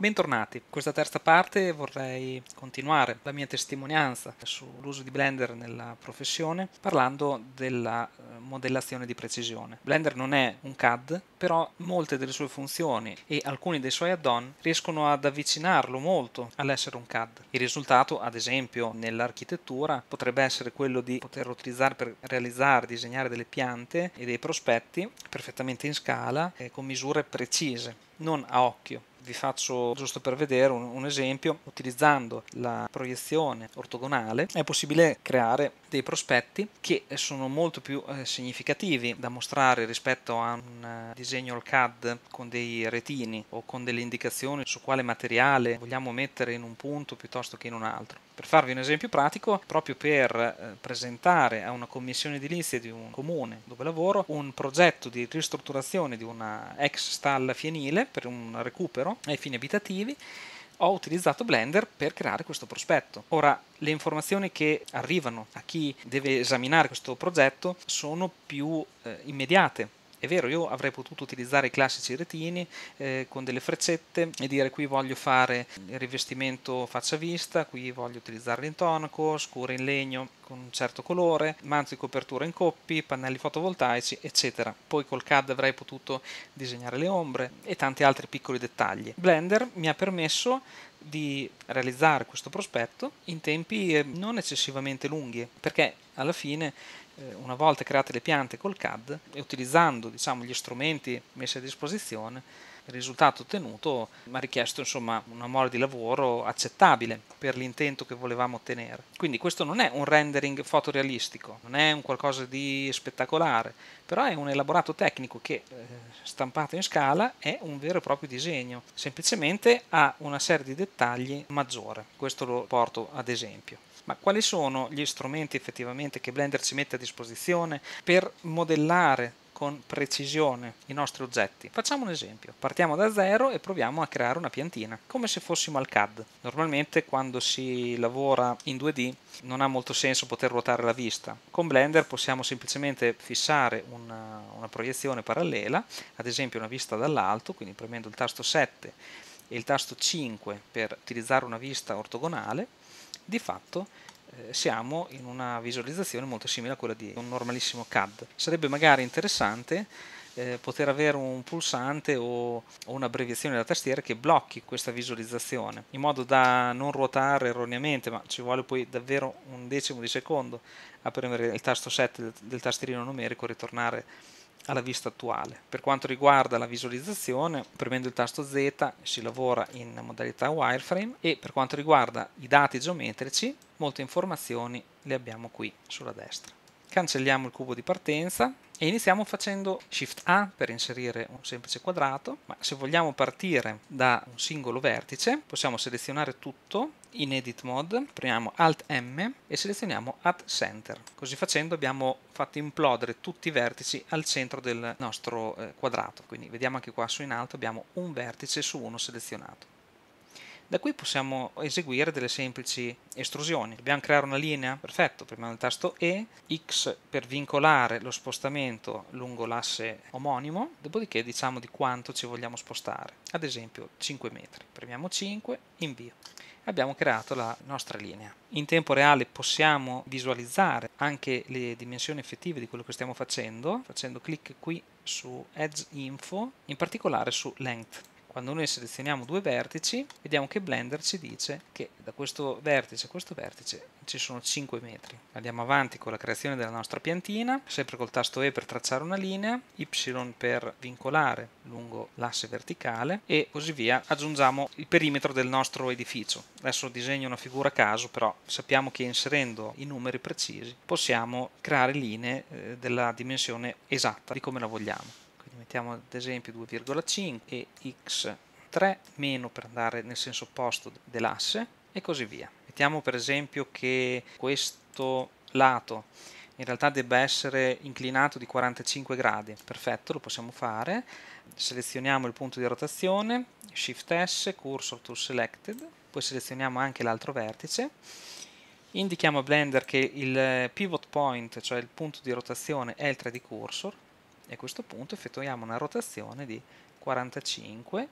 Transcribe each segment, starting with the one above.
Bentornati, in questa terza parte vorrei continuare la mia testimonianza sull'uso di Blender nella professione parlando della eh, modellazione di precisione. Blender non è un CAD, però molte delle sue funzioni e alcuni dei suoi add-on riescono ad avvicinarlo molto all'essere un CAD. Il risultato, ad esempio, nell'architettura potrebbe essere quello di poter utilizzare per realizzare, disegnare delle piante e dei prospetti perfettamente in scala e con misure precise, non a occhio vi faccio giusto per vedere un, un esempio utilizzando la proiezione ortogonale è possibile creare dei prospetti che sono molto più eh, significativi da mostrare rispetto a un eh, disegno al CAD con dei retini o con delle indicazioni su quale materiale vogliamo mettere in un punto piuttosto che in un altro per farvi un esempio pratico, proprio per eh, presentare a una commissione edilizia di un comune dove lavoro un progetto di ristrutturazione di una ex stalla fienile per un recupero ai fini abitativi, ho utilizzato Blender per creare questo prospetto. Ora, le informazioni che arrivano a chi deve esaminare questo progetto sono più eh, immediate è vero, io avrei potuto utilizzare i classici retini eh, con delle freccette e dire qui voglio fare il rivestimento faccia vista, qui voglio utilizzare l'intonaco, tonaco, scure in legno con un certo colore, manzo di copertura in coppi, pannelli fotovoltaici, eccetera. Poi col CAD avrei potuto disegnare le ombre e tanti altri piccoli dettagli. Blender mi ha permesso di realizzare questo prospetto in tempi eh, non eccessivamente lunghi, perché alla fine eh, una volta create le piante col CAD e utilizzando diciamo, gli strumenti messi a disposizione il risultato ottenuto mi ha richiesto insomma, una mole di lavoro accettabile per l'intento che volevamo ottenere. Quindi questo non è un rendering fotorealistico, non è un qualcosa di spettacolare, però è un elaborato tecnico che eh, stampato in scala è un vero e proprio disegno, semplicemente ha una serie di dettagli maggiore. Questo lo porto ad esempio. Ma quali sono gli strumenti effettivamente che Blender ci mette a disposizione per modellare con precisione i nostri oggetti. Facciamo un esempio. Partiamo da zero e proviamo a creare una piantina, come se fossimo al CAD. Normalmente quando si lavora in 2D non ha molto senso poter ruotare la vista. Con Blender possiamo semplicemente fissare una, una proiezione parallela, ad esempio una vista dall'alto, quindi premendo il tasto 7 e il tasto 5 per utilizzare una vista ortogonale, di fatto eh, siamo in una visualizzazione molto simile a quella di un normalissimo CAD. Sarebbe magari interessante eh, poter avere un pulsante o, o un'abbreviazione della tastiera che blocchi questa visualizzazione in modo da non ruotare erroneamente, ma ci vuole poi davvero un decimo di secondo a premere il tasto 7 del, del tastierino numerico e ritornare alla vista attuale. Per quanto riguarda la visualizzazione, premendo il tasto Z si lavora in modalità wireframe e per quanto riguarda i dati geometrici, molte informazioni le abbiamo qui sulla destra. Cancelliamo il cubo di partenza, e iniziamo facendo Shift A per inserire un semplice quadrato, ma se vogliamo partire da un singolo vertice possiamo selezionare tutto in Edit Mode, premiamo Alt M e selezioniamo Add Center. Così facendo abbiamo fatto implodere tutti i vertici al centro del nostro eh, quadrato, quindi vediamo anche qua su in alto abbiamo un vertice su uno selezionato. Da qui possiamo eseguire delle semplici estrusioni. Dobbiamo creare una linea? Perfetto, premiamo il tasto E, X per vincolare lo spostamento lungo l'asse omonimo, dopodiché diciamo di quanto ci vogliamo spostare, ad esempio 5 metri. Premiamo 5, invio. Abbiamo creato la nostra linea. In tempo reale possiamo visualizzare anche le dimensioni effettive di quello che stiamo facendo, facendo clic qui su Edge Info, in particolare su Length. Quando noi selezioniamo due vertici, vediamo che Blender ci dice che da questo vertice a questo vertice ci sono 5 metri. Andiamo avanti con la creazione della nostra piantina, sempre col tasto E per tracciare una linea, Y per vincolare lungo l'asse verticale e così via. Aggiungiamo il perimetro del nostro edificio. Adesso disegno una figura a caso, però sappiamo che inserendo i numeri precisi possiamo creare linee eh, della dimensione esatta di come la vogliamo mettiamo ad esempio 2,5 e x3 meno per andare nel senso opposto dell'asse e così via. Mettiamo per esempio che questo lato in realtà debba essere inclinato di 45 gradi. Perfetto, lo possiamo fare. Selezioniamo il punto di rotazione, Shift S, Cursor to Selected, poi selezioniamo anche l'altro vertice. Indichiamo a Blender che il pivot point, cioè il punto di rotazione, è il 3D cursor, e a questo punto effettuiamo una rotazione di 45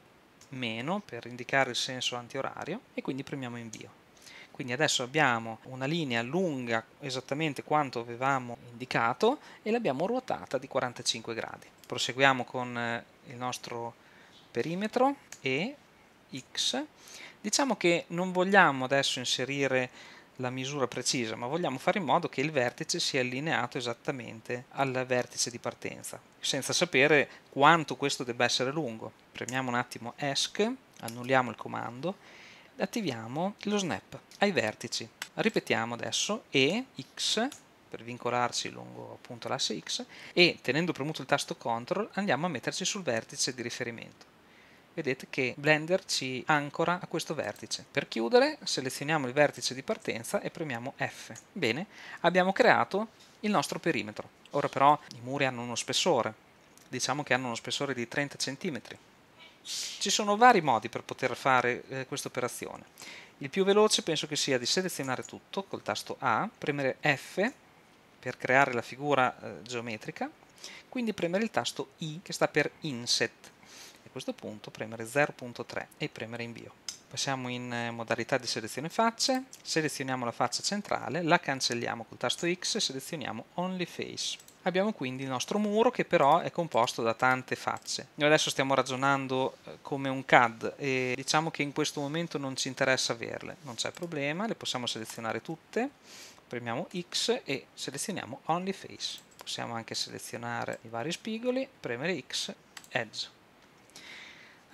meno per indicare il senso antiorario e quindi premiamo invio. Quindi adesso abbiamo una linea lunga esattamente quanto avevamo indicato e l'abbiamo ruotata di 45 gradi. Proseguiamo con eh, il nostro perimetro e x. Diciamo che non vogliamo adesso inserire la misura precisa, ma vogliamo fare in modo che il vertice sia allineato esattamente al vertice di partenza, senza sapere quanto questo debba essere lungo. Premiamo un attimo ESC, annulliamo il comando, attiviamo lo snap ai vertici. Ripetiamo adesso E, X, per vincolarci lungo appunto l'asse X, e tenendo premuto il tasto CTRL andiamo a metterci sul vertice di riferimento vedete che Blender ci ancora a questo vertice. Per chiudere selezioniamo il vertice di partenza e premiamo F. Bene, abbiamo creato il nostro perimetro. Ora però i muri hanno uno spessore, diciamo che hanno uno spessore di 30 cm. Ci sono vari modi per poter fare eh, questa operazione. Il più veloce penso che sia di selezionare tutto col tasto A, premere F per creare la figura eh, geometrica, quindi premere il tasto I che sta per Inset questo punto, premere 0.3 e premere invio. Passiamo in eh, modalità di selezione facce, selezioniamo la faccia centrale, la cancelliamo col tasto X e selezioniamo Only Face. Abbiamo quindi il nostro muro che però è composto da tante facce. Noi adesso stiamo ragionando eh, come un CAD e diciamo che in questo momento non ci interessa averle, non c'è problema, le possiamo selezionare tutte, premiamo X e selezioniamo Only Face. Possiamo anche selezionare i vari spigoli, premere X, Edge.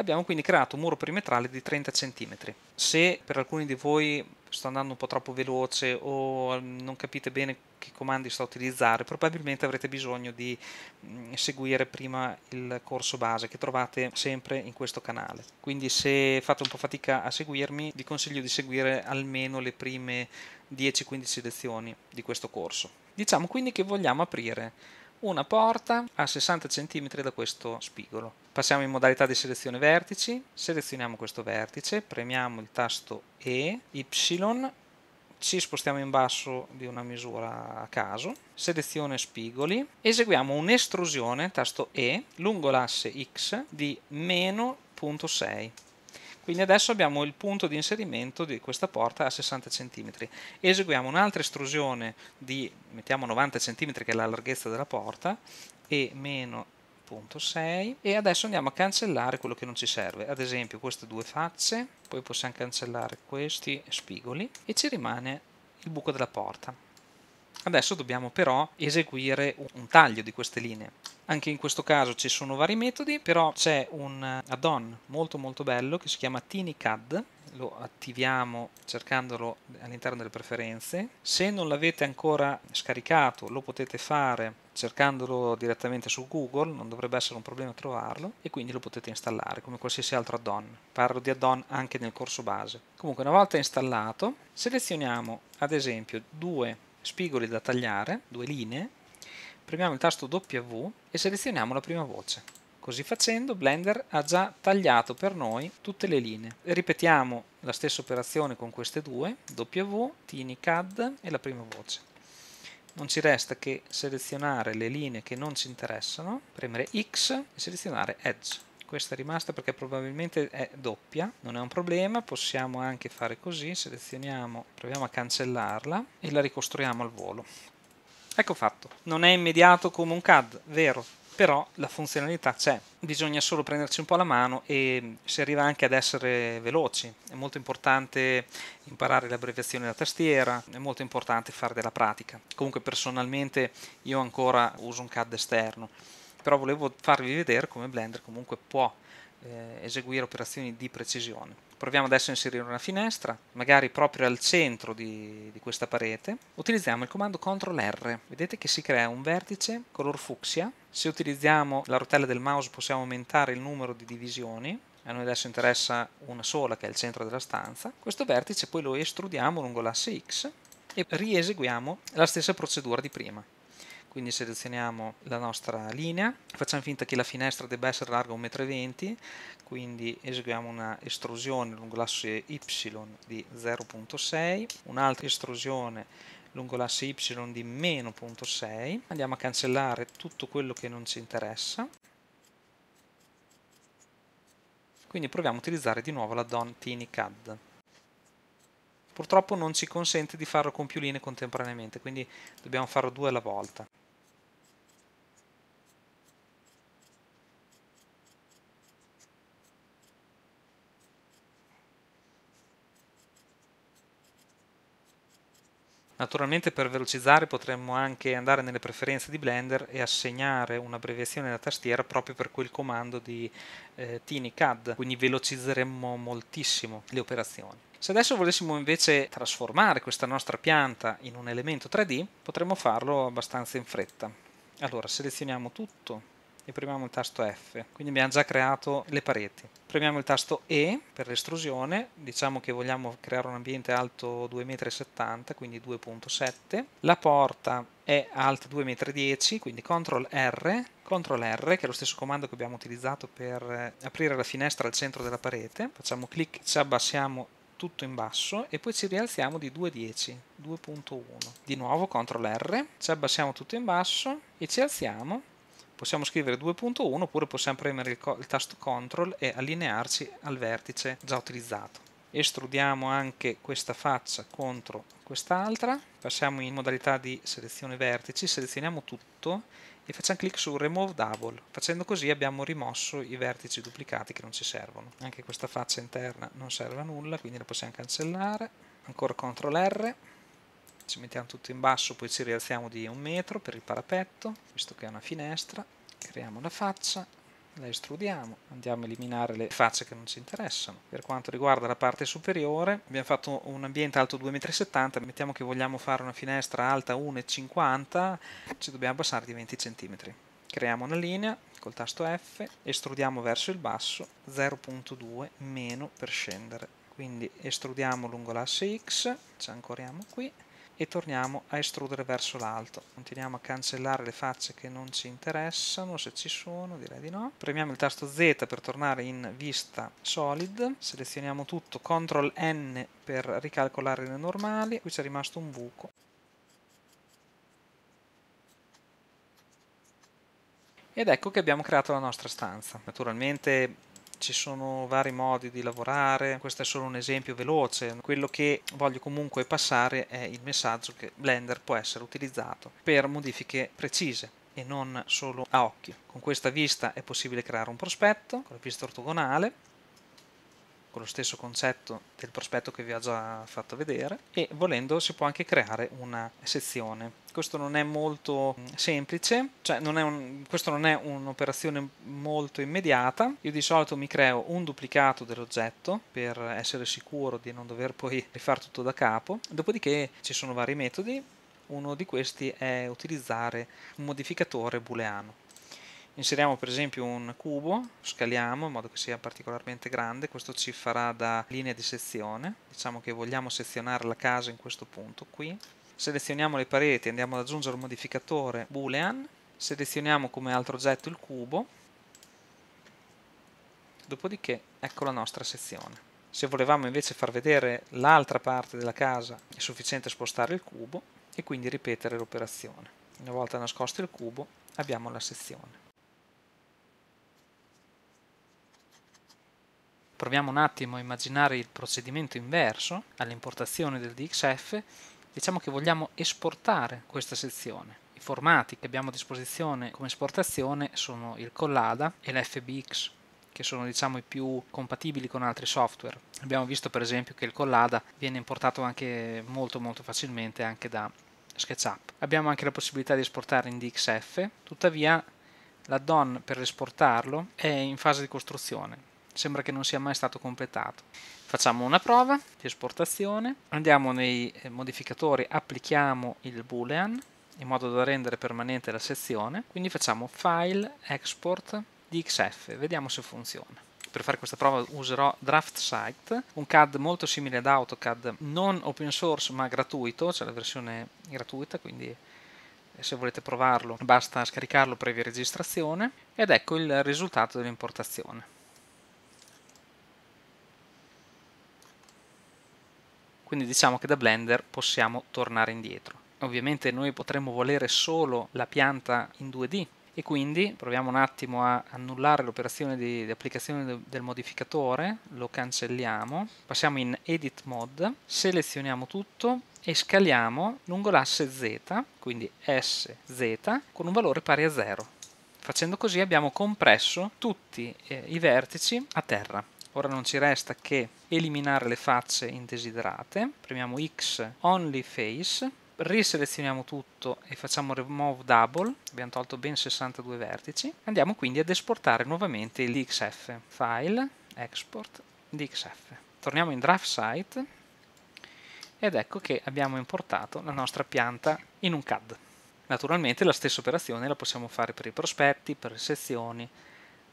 Abbiamo quindi creato un muro perimetrale di 30 cm. Se per alcuni di voi sto andando un po' troppo veloce o ehm, non capite bene che comandi sto a utilizzare, probabilmente avrete bisogno di mm, seguire prima il corso base che trovate sempre in questo canale. Quindi se fate un po' fatica a seguirmi, vi consiglio di seguire almeno le prime 10-15 lezioni di questo corso. Diciamo quindi che vogliamo aprire una porta a 60 cm da questo spigolo. Passiamo in modalità di selezione vertici, selezioniamo questo vertice, premiamo il tasto E, Y, ci spostiamo in basso di una misura a caso, selezione spigoli, eseguiamo un'estrusione, tasto E, lungo l'asse X di meno 6. Quindi adesso abbiamo il punto di inserimento di questa porta a 60 cm. Eseguiamo un'altra estrusione di, mettiamo 90 cm che è la larghezza della porta, e meno 1.6 e adesso andiamo a cancellare quello che non ci serve, ad esempio queste due facce, poi possiamo cancellare questi spigoli e ci rimane il buco della porta. Adesso dobbiamo però eseguire un taglio di queste linee. Anche in questo caso ci sono vari metodi, però c'è un eh, add-on molto molto bello che si chiama TinyCAD lo attiviamo cercandolo all'interno delle preferenze. Se non l'avete ancora scaricato lo potete fare cercandolo direttamente su Google, non dovrebbe essere un problema trovarlo e quindi lo potete installare come qualsiasi altro add-on. Parlo di add-on anche nel corso base. Comunque una volta installato selezioniamo ad esempio due spigoli da tagliare, due linee, premiamo il tasto W e selezioniamo la prima voce Così facendo Blender ha già tagliato per noi tutte le linee. Ripetiamo la stessa operazione con queste due, W, Tini CAD e la prima voce. Non ci resta che selezionare le linee che non ci interessano, premere X e selezionare Edge questa è rimasta perché probabilmente è doppia, non è un problema, possiamo anche fare così, selezioniamo, proviamo a cancellarla e la ricostruiamo al volo. Ecco fatto, non è immediato come un CAD, vero, però la funzionalità c'è, bisogna solo prenderci un po' la mano e si arriva anche ad essere veloci, è molto importante imparare l'abbreviazione della tastiera, è molto importante fare della pratica. Comunque personalmente io ancora uso un CAD esterno, però volevo farvi vedere come Blender comunque può eh, eseguire operazioni di precisione. Proviamo adesso a inserire una finestra, magari proprio al centro di, di questa parete. Utilizziamo il comando CTRL-R. Vedete che si crea un vertice color fucsia. Se utilizziamo la rotella del mouse possiamo aumentare il numero di divisioni a noi adesso interessa una sola che è il centro della stanza, questo vertice poi lo estrudiamo lungo l'asse X e rieseguiamo la stessa procedura di prima quindi selezioniamo la nostra linea, facciamo finta che la finestra debba essere larga 1,20 m, quindi eseguiamo una estrusione lungo l'asse Y di 0.6, un'altra estrusione lungo l'asse Y di meno 0.6, andiamo a cancellare tutto quello che non ci interessa, quindi proviamo a utilizzare di nuovo la DON TINICAD. purtroppo non ci consente di farlo con più linee contemporaneamente, quindi dobbiamo farlo due alla volta. Naturalmente per velocizzare potremmo anche andare nelle preferenze di Blender e assegnare un'abbreviazione alla tastiera proprio per quel comando di eh, TinyCAD, quindi velocizzeremmo moltissimo le operazioni. Se adesso volessimo invece trasformare questa nostra pianta in un elemento 3D, potremmo farlo abbastanza in fretta. Allora, selezioniamo tutto, e premiamo il tasto F, quindi abbiamo già creato le pareti. Premiamo il tasto E per l'estrusione, diciamo che vogliamo creare un ambiente alto 2,70 m, quindi 2.7. La porta è alta 2,10 m, quindi CTRL R, CTRL R che è lo stesso comando che abbiamo utilizzato per eh, aprire la finestra al centro della parete. Facciamo clic, ci abbassiamo tutto in basso e poi ci rialziamo di 2.10, 2.1. Di nuovo CTRL R, ci abbassiamo tutto in basso e ci alziamo possiamo scrivere 2.1 oppure possiamo premere il, il tasto CTRL e allinearci al vertice già utilizzato estrudiamo anche questa faccia contro quest'altra, passiamo in modalità di selezione vertici, selezioniamo tutto e facciamo clic su Remove Double, facendo così abbiamo rimosso i vertici duplicati che non ci servono. Anche questa faccia interna non serve a nulla, quindi la possiamo cancellare, ancora CTRL R, ci mettiamo tutto in basso poi ci rialziamo di un metro per il parapetto visto che è una finestra creiamo una faccia la estrudiamo, andiamo a eliminare le facce che non ci interessano. Per quanto riguarda la parte superiore, abbiamo fatto un ambiente alto 2,70 m, mettiamo che vogliamo fare una finestra alta 1,50 ci dobbiamo abbassare di 20 cm. Creiamo una linea col tasto F, estrudiamo verso il basso 0,2 meno per scendere. Quindi estrudiamo lungo l'asse X, ci ancoriamo qui, e torniamo a estrudere verso l'alto. Continuiamo a cancellare le facce che non ci interessano, se ci sono direi di no. Premiamo il tasto Z per tornare in vista solid, selezioniamo tutto, CTRL N per ricalcolare le normali, qui c'è rimasto un buco. Ed ecco che abbiamo creato la nostra stanza. Naturalmente ci sono vari modi di lavorare, questo è solo un esempio veloce, quello che voglio comunque passare è il messaggio che Blender può essere utilizzato per modifiche precise e non solo a occhio. Con questa vista è possibile creare un prospetto, con la vista ortogonale, con lo stesso concetto del prospetto che vi ho già fatto vedere e volendo si può anche creare una sezione. Questo non è molto mm, semplice, cioè non è un, questo non è un'operazione molto immediata. Io di solito mi creo un duplicato dell'oggetto per essere sicuro di non dover poi rifare tutto da capo. Dopodiché ci sono vari metodi, uno di questi è utilizzare un modificatore booleano. Inseriamo per esempio un cubo, scaliamo in modo che sia particolarmente grande, questo ci farà da linea di sezione, diciamo che vogliamo sezionare la casa in questo punto qui, selezioniamo le pareti, andiamo ad aggiungere un modificatore boolean, selezioniamo come altro oggetto il cubo, dopodiché ecco la nostra sezione. Se volevamo invece far vedere l'altra parte della casa è sufficiente spostare il cubo e quindi ripetere l'operazione. Una volta nascosto il cubo abbiamo la sezione. Proviamo un attimo a immaginare il procedimento inverso all'importazione del DXF, diciamo che vogliamo esportare questa sezione. I formati che abbiamo a disposizione come esportazione sono il Collada e l'FBX che sono diciamo, i più compatibili con altri software. Abbiamo visto per esempio che il Collada viene importato anche molto molto facilmente anche da SketchUp. Abbiamo anche la possibilità di esportare in DXF, tuttavia l'add-on per esportarlo è in fase di costruzione, sembra che non sia mai stato completato. Facciamo una prova di esportazione, andiamo nei eh, modificatori, applichiamo il boolean in modo da rendere permanente la sezione, quindi facciamo file export dxf, vediamo se funziona per fare questa prova userò DraftSite, un CAD molto simile ad AutoCAD, non open source ma gratuito, c'è cioè la versione gratuita, quindi eh, se volete provarlo basta scaricarlo previa registrazione ed ecco il risultato dell'importazione. Quindi diciamo che da Blender possiamo tornare indietro. Ovviamente noi potremmo volere solo la pianta in 2D e quindi proviamo un attimo a annullare l'operazione di, di, applicazione del modificatore, lo cancelliamo, passiamo in Edit Mode, selezioniamo tutto e scaliamo lungo l'asse Z, quindi SZ, con un valore pari a 0. Facendo così abbiamo compresso tutti eh, i vertici a terra. Ora non ci resta che eliminare le facce indesiderate. Premiamo X, Only Face, riselezioniamo tutto e facciamo Remove Double, abbiamo tolto ben 62 vertici. Andiamo quindi ad esportare nuovamente il DXF. File, Export, DXF. Torniamo in Draft Site ed ecco che abbiamo importato la nostra pianta in un CAD. Naturalmente la stessa operazione la possiamo fare per i prospetti, per le sezioni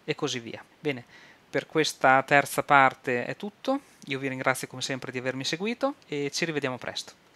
e così via. Bene, per questa terza parte è tutto, io vi ringrazio come sempre di avermi seguito e ci rivediamo presto.